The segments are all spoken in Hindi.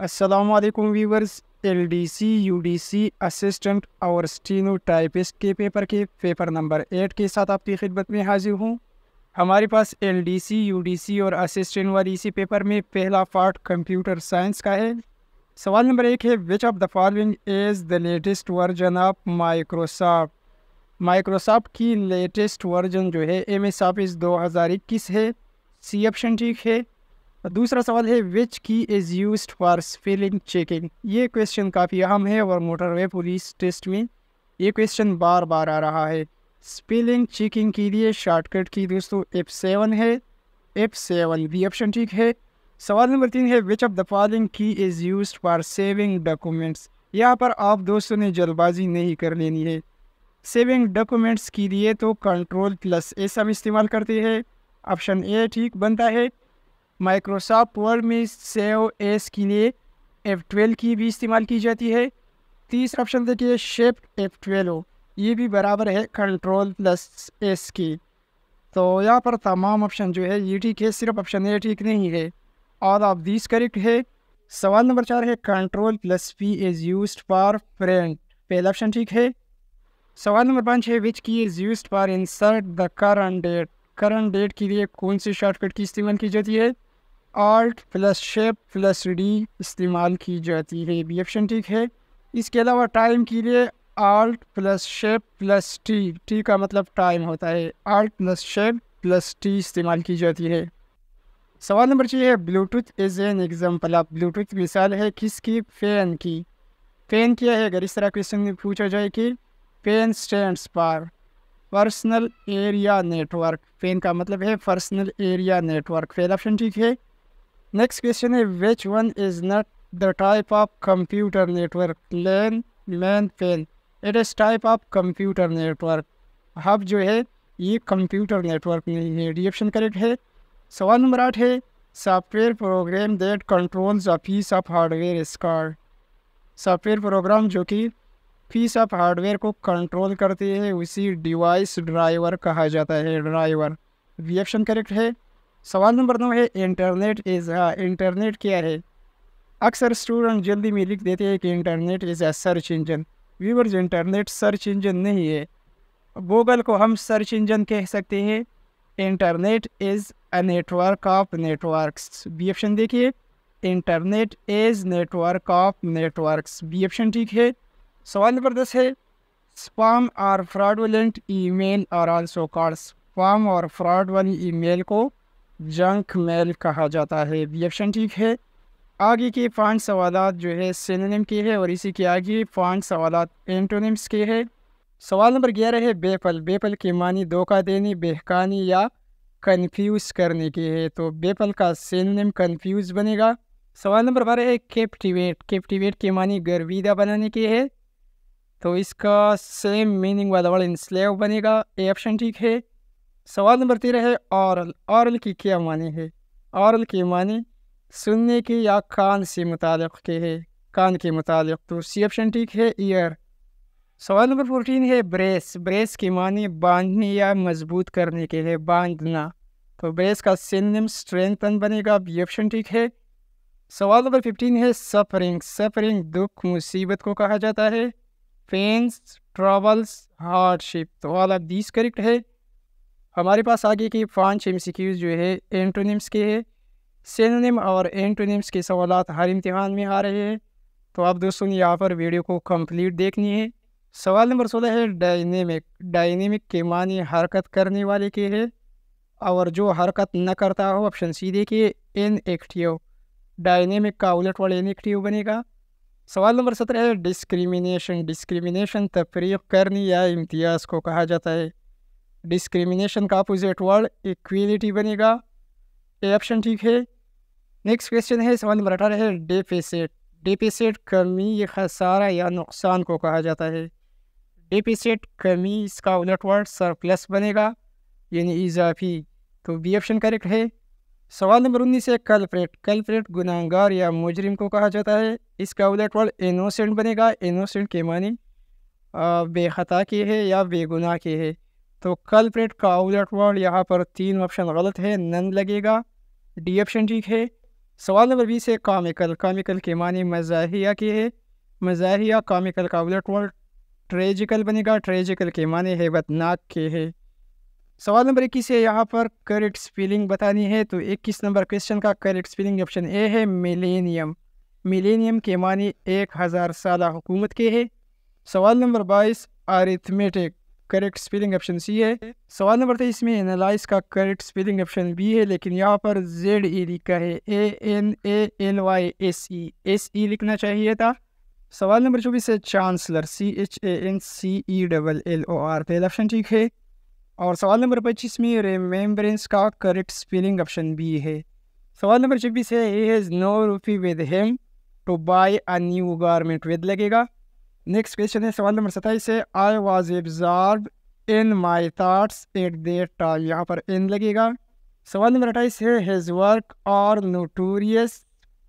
Aslam weavers L D C U D C assistant और टाइपिस्ट के पेपर के पेपर नंबर एट के साथ आपकी खिदमत में हाजिर हूँ हमारे पास L D C U D C और असिस्टेंट वाली इसी पेपर में पहला पार्ट कंप्यूटर साइंस का है सवाल नंबर एक है which of the following is the latest version of Microsoft Microsoft की लेटेस्ट वर्जन जो है एम एस ऑफिस दो हज़ार इक्कीस है सी ऑप्शन ठीक है दूसरा सवाल है which key is use for spelling checking ये क्वेश्चन काफ़ी अहम है और मोटरवे पुलिस टेस्ट में ये क्वेश्चन बार बार आ रहा है स्पेलिंग चेकिंग के लिए शॉर्टकट की दोस्तों एफ सेवन है एफ सेवन भी ऑप्शन ठीक है सवाल नंबर तीन है which of the following key is use for saving documents यहाँ पर आप दोस्तों ने जल्दबाजी नहीं कर लेनी है सेविंग डॉक्यूमेंट्स के लिए तो कंट्रोल प्लस एस हम इस्तेमाल करते हैं ऑप्शन ए ठीक बनता है माइक्रोसॉफ्ट वर्ड में सेव एस के लिए एफ ट्वेल्व की भी इस्तेमाल की जाती है तीसरा ऑप्शन देखिए शेप एफ ट्वेल्व ये भी बराबर है कंट्रोल प्लस एस की तो यहाँ पर तमाम ऑप्शन जो है ये ठीक है सिर्फ ऑप्शन ए ठीक नहीं है और आप दिस करेक्ट है सवाल नंबर चार है control plus P is use for print पहला ऑप्शन ठीक है सवाल नंबर पाँच है which key is use for insert the current date current date के लिए कौन सी शॉर्टकट की इस्तेमाल की जाती है art plus shape plus D इस्तेमाल की जाती है बी ऑप्शन ठीक है इसके अलावा टाइम के लिए art plus shape plus T T का मतलब टाइम होता है art plus shape plus T इस्तेमाल की जाती है सवाल नंबर छः है ब्लूटूथ इज़ एन एग्जाम्पल आप ब्लूटूथ मिसाल है किसकी फ़ैन की फ़ैन क्या है अगर इस तरह क्वेश्चन पूछा जाए कि फ़ैन स्टैंड पर पर्सनल एरिया नेटवर्क फ़ैन का मतलब है पर्सनल एरिया नेटवर्क फेल ऑप्शन ठीक है नेक्स्ट क्वेश्चन है which one is not the type of computer network LAN LAN PAN it is type of computer network hub जो है ये कंप्यूटर नेटवर्क नहीं है ऑप्शन करेक्ट है सवाल नंबर आठ है software program that controls a piece of hardware इस सॉफ्टवेयर प्रोग्राम जो कि फीस ऑफ हार्डवेयर को कंट्रोल करती है उसी डिवाइस ड्राइवर कहा जाता है ड्राइवर ऑप्शन करेक्ट है सवाल नंबर नौ है इंटरनेट इज़ इंटरनेट क्या है अक्सर स्टूडेंट जल्दी में लिख देते हैं कि internet is a search engine viewers internet search engine नहीं है गूगल को हम सर्च इंजन कह सकते हैं internet is a network of networks B option देखिए internet is network of networks B option ठीक है सवाल नंबर दस है स्पाम और e email are also calls spam और फ्रॉड वाली ईमेल को जंक मेल कहा जाता है रिएक्शन ठीक है आगे के पांच सवाल जो है सिनोनिम के है और इसी के आगे पांच सवाल एंटोनिम्स के है सवाल नंबर ग्यारह है बेपल बेपल के मानी धोखा देने बेहकानी या कन्फ्यूज करने की है तो बेपल का सिनोनिम कन्फ्यूज बनेगा सवाल नंबर बारह है कैप्टिवेट कैप्टिवेट के मानी गर्विदा बनाने की है तो इसका सेम मीनिंग वाला वर्ड इंस्लेव बनेगा ए ऑप्शन ठीक है सवाल नंबर तेरह है औरल औरल की क्या मानी है औरल के मानी सुनने के या कान से मुतल के है कान के मुतल तो सी ऑप्शन ठीक है ईयर सवाल नंबर फोर्टीन है ब्रेस ब्रेस के मानी बांधने या मजबूत करने के लिए बांधना तो ब्रेस का सिनम स्ट्रेंथन बनेगा बी ऑप्शन ठीक है सवाल नंबर फिफ्टीन है सफरिंग सफरिंग दुख मुसीबत को कहा जाता है पेंस ट्रॉवल्स हार्डशिप तो ऑल ऑफ दीज करेक्ट है हमारे पास आगे की पाँच एम जो है एंटोनिम्स के है सेनोनिम और एंटोनिम्स के सवाल हर इम्तहान में आ रहे हैं तो आप दोस्तों ने यहाँ पर वीडियो को कंप्लीट देखनी है सवाल नंबर सोलह है डायनेमिक डायनेमिक के मानी हरकत करने वाले के है और जो हरकत न करता हो ऑप्शन सी देखिए एन एक्टिव डायनेमिक का उलट वाले एन एक्टिव बनेगा सवाल नंबर सत्रह है डिस्क्रिमिनेशन डिस्क्रिमिनेशन तफरीक करने या इम्तियाज़ को कहा जाता है डिस्क्रिमिनेशन का अपोजिट वर्ड इक्विलिटी बनेगा ए ऑप्शन ठीक है नेक्स्ट क्वेश्चन है सवाल नंबर अठारह है डेफिसिट डेफिसिट कमी या खसारा या नुकसान को कहा जाता है डेफिसिट कमी इसका उलट वर्ड सरप्लस बनेगा यानी इजाफी तो बी ऑप्शन करेक्ट है सवाल नंबर उन्नीस है कल्प्रेट कल्प्रेट गुनागार या मुजरिम को कहा जाता है इसका उलट वर्ड इनोसेंट बनेगा इनोसेंट के मानी बेखता के है या बेगुनाह के है तो कल प्रेट का आउट वर्ड यहाँ पर तीन ऑप्शन गलत है नंद लगेगा डी ऑप्शन ठीक है सवाल नंबर बीस है कामिकल कामिकल के मानी मजाहिया के है मजाहिया कामिकल का आउट वर्ड ट्रेजिकल बनेगा ट्रेजिकल के माने है बदनाक के है सवाल नंबर इक्कीस है यहाँ पर करेक्ट स्पेलिंग बतानी है तो इक्कीस नंबर क्वेश्चन का करेक्ट स्पेलिंग ऑप्शन ए है मिलेनियम मिलेनियम के मानी एक हज़ार साल हुकूमत के है सवाल नंबर बाईस arithmetic correct spelling option C है सवाल नंबर तेईस में एनालाइज का करेक्ट स्पेलिंग ऑप्शन बी है लेकिन यहाँ पर जेड ई e लिखा है A N A L Y S E S E लिखना चाहिए था सवाल नंबर चौबीस है chancellor C H A N C E double L O R पहला ऑप्शन ठीक है और सवाल नंबर पच्चीस में रिमेम्बरेंस का करेक्ट स्पेलिंग ऑप्शन बी है सवाल नंबर छब्बीस है A has no rupee with him to buy a new garment with लगेगा नेक्स्ट क्वेश्चन है सवाल नंबर सत्ताईस है I was absorb in my thoughts at that time यहाँ पर इन लगेगा सवाल नंबर अट्ठाईस है his work are notorious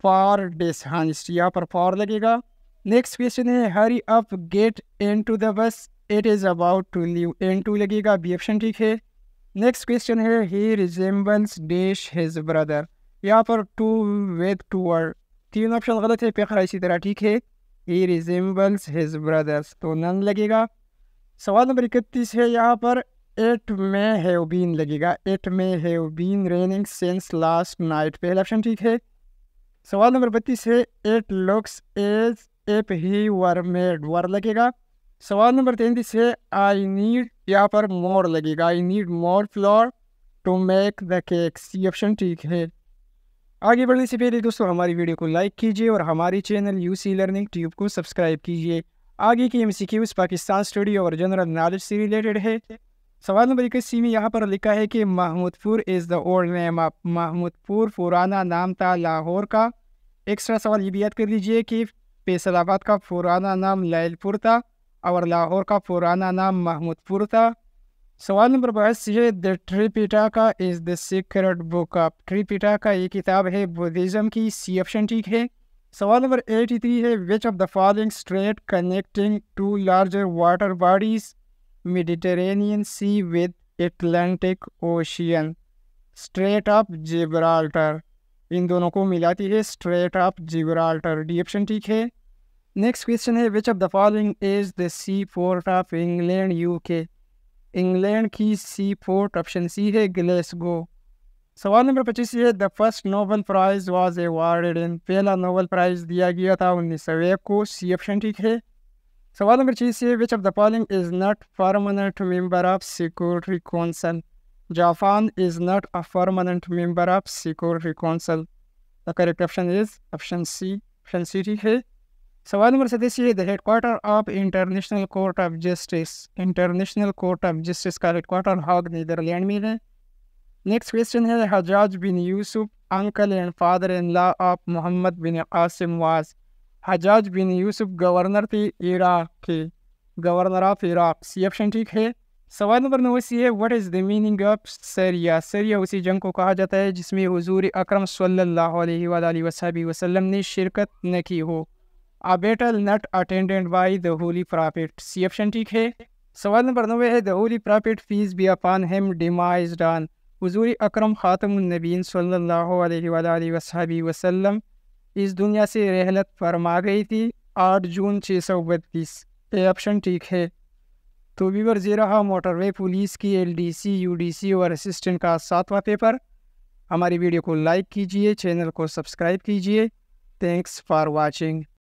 for dishonest यहाँ पर फॉर लगेगा नेक्स्ट क्वेश्चन है hurry up get into the bus it is about to leave into लगेगा बी ऑप्शन ठीक है नेक्स्ट क्वेश्चन है he resembles dash his brother यहाँ पर टू विद टू वर्ड तीन ऑप्शन गलत है पेखरा इसी तरह ठीक है ही रिजेम्बल्स हिज ब्रदर्स तो नन लगेगा सवाल नंबर इकतीस है यहाँ पर एट हैव बीन लगेगा it have been raining since last night पहला ऑप्शन ठीक है सवाल नंबर बत्तीस है it looks as if he were mad were लगेगा सवाल नंबर तैंतीस है आई नीड यहाँ पर मोर लगेगा I need more flour to make the cake C option ठीक है आगे बढ़ने से पहले दोस्तों हमारी वीडियो को लाइक कीजिए और हमारी channel U C learning tube को सब्सक्राइब कीजिए आगे की M C Qs Pakistan study और जनरल नॉलेज से रिलेटेड है सवाल नंबर इक्कीसी में यहाँ पर लिखा है कि Mahmudpur is the old name of Mahmudpur पुराना नाम था लाहौर का एक्स्ट्रा सवाल ये भी याद कर लीजिए कि फैसलाबाद का पुराना नाम लैलपुर था और लाहौर का पुराना नाम महमूदपुर था सवाल नंबर बाईस ये the Tripitaka is the secret book of Tripitaka ये किताब है बुद्धिज़्म की सी ऑप्शन ठीक है सवाल नंबर एटी थ्री है which of the following strait connecting to larger water bodies Mediterranean sea with Atlantic ocean strait of Gibraltar इन दोनों को मिलाती है strait of Gibraltar D option ठीक है नेक्स्ट क्वेश्चन है which of the following is the sea fort of England U K England की सी फोर्ट ऑप्शन सी है ग्लेसगो सवाल नंबर पच्चीस ये the first Nobel prize was awarded in पहला नोबल प्राइज दिया गया था उन्नीस सौ एक को सी ऑप्शन ठीक है सवाल नंबर छः ये which of the falling is not permanent member of security council Japan is not a permanent member of security council the correct option is option C option C ठीक है सवाल नंबर सदस्य ये the headquarter of international court of justice international court of justice का हेडक्वार्टर हाग नीदरलैंड में है नेक्स्ट क्वेश्चन है Hajjaj bin Yusuf uncle and father in law of Muhammad bin Asim was Hajjaj bin Yusuf governor थे इराक के governor of Iraq C option ठीक है सवाल नंबर नवासी है what is the meaning of सरिया सरिया उसी जंग को कहा जाता है जिसमें हजूर अक्रम सल्ला अलैहि वसलम ने शिरकत न की हो a battle not attended by the holy prophet C option ठीक है सवाल नंबर नवे है the holy prophet peace be upon him demise on हजूर अक्रम ख़ातमनबीन सल्ला वसम इस दुनिया से रहलत फरमा गई थी आठ जून छः सौ बत्तीस ए ऑप्शन ठीक है तो वीवर ये रहा मोटरवे पुलिस की एलडीसी यूडीसी और असिस्टेंट का सातवां पेपर हमारी वीडियो को लाइक कीजिए चैनल को सब्सक्राइब कीजिए थैंक्स फॉर वाचिंग